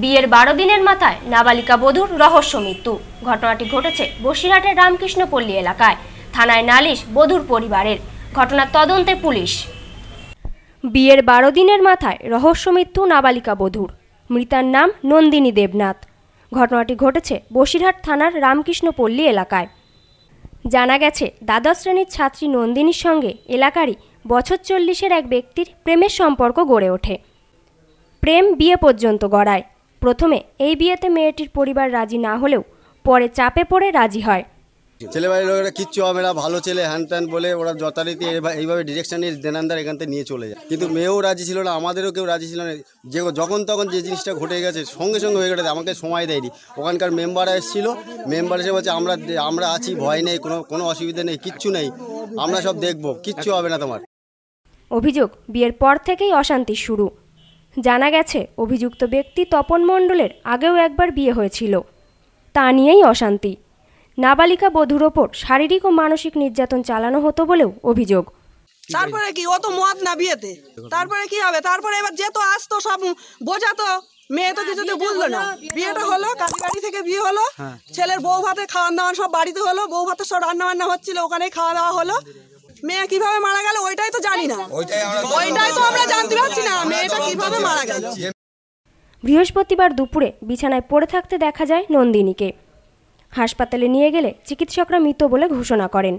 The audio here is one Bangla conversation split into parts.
বিয়ের বারো দিনের মাথায় নাবালিকা বধূর রহস্য মৃত্যু ঘটনাটি ঘটেছে বসিরহাটের রামকৃষ্ণপল্লী এলাকায় থানায় নালিশ বধূর পরিবারের ঘটনার তদন্তে পুলিশ বিয়ের বারো দিনের মাথায় রহস্য মৃত্যু নাবালিকা বধূর মৃতার নাম নন্দিনী দেবনাথ ঘটনাটি ঘটেছে বসিরহাট থানার রামকৃষ্ণপল্লী এলাকায় জানা গেছে দ্বাদশ শ্রেণীর ছাত্রী নন্দিনীর সঙ্গে এলাকারই বছর চল্লিশের এক ব্যক্তির প্রেমের সম্পর্ক গড়ে ওঠে প্রেম বিয়ে পর্যন্ত গড়ায় প্রথমে এই বিয়েতে মেয়েটির পরিবার রাজি না হলেও পরে চাপে পড়ে রাজি হয় ছেলে বাড়ির লোকেরা কিচ্ছু হবে না ভালো ছেলে হ্যান ত্যান বলে ওরা যথারীতি এইভাবে ডিরেকশন দেনান্দার এখান থেকে নিয়ে চলে যায় কিন্তু মেয়েও রাজি ছিল না আমাদেরও কেউ রাজি ছিল না যে যখন তখন যে জিনিসটা ঘটে গেছে সঙ্গে সঙ্গে হয়ে গেছে আমাকে সময় দেয়নি ওখানকার মেম্বার এসেছিলো মেম্বার এসে বলছে আমরা আমরা আছি ভয় নেই কোনো কোনো অসুবিধা নেই কিচ্ছু নেই আমরা সব দেখব কিচ্ছু হবে না তোমার অভিযোগ বিয়ের পর থেকেই অশান্তি শুরু জানা গেছে অভিযুক্ত ব্যক্তি তপন মণ্ডলের আগেও একবার বিয়ে হয়েছিল তা নিয়েই অশান্তি নাবালিকা বধূর ওপর শারীরিক ও মানসিক নির্যাতন চালানো হতো বলেও অভিযোগ তারপরে কি ও তো মত না বিয়েতে তারপরে কি হবে তারপরে এবার যেত আসতো সব বোঝাতো মেয়ে তো কিছুতে বুঝলো না বিয়েটা হলো কালীবাড়ি থেকে বিয়ে হলো হ্যাঁ। ছেলের বউ ভাতে খাওয়ান দাওয়ান সব বাড়িতে হলো বউ ভাতে সব রান্না বান্না হচ্ছিল ওখানে খাওয়া দাওয়া হলো মেয়ে কিভাবে মারা গেল ওইটাই তো জানি না ওইটাই তো আমরা জানতে পারছি না মেয়েটা কিভাবে মারা গেল বৃহস্পতিবার দুপুরে বিছানায় পড়ে থাকতে দেখা যায় নন্দিনীকে হাসপাতালে নিয়ে গেলে চিকিৎসকরা মৃত বলে ঘোষণা করেন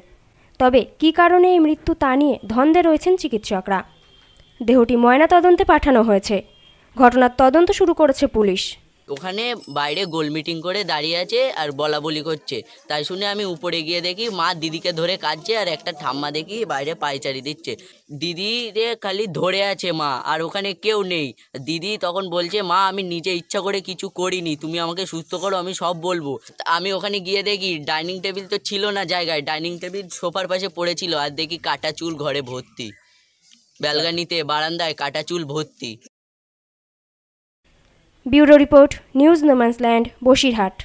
তবে কি কারণে এই মৃত্যু তা নিয়ে ধন্দে রয়েছেন চিকিৎসকরা দেহটি ময়না তদন্তে পাঠানো হয়েছে ঘটনার তদন্ত শুরু করেছে পুলিশ ওখানে বাইরে গোল মিটিং করে দাঁড়িয়ে আছে আর বলা বলি করছে তাই শুনে আমি উপরে গিয়ে দেখি মা দিদিকে ধরে কাঁদছে আর একটা ঠাম্মা দেখি বাইরে পায়চারি দিচ্ছে দিদিরে খালি ধরে আছে মা আর ওখানে কেউ নেই দিদি তখন বলছে মা আমি নিজে ইচ্ছা করে কিছু করিনি তুমি আমাকে সুস্থ করো আমি সব বলবো আমি ওখানে গিয়ে দেখি ডাইনিং টেবিল তো ছিল না জায়গায় ডাইনিং টেবিল সোফার পাশে পড়েছিল আর দেখি কাটা চুল ঘরে ভর্তি ব্যালগানিতে বারান্দায় কাটা চুল ভর্তি bureau report news no man's land Basirhat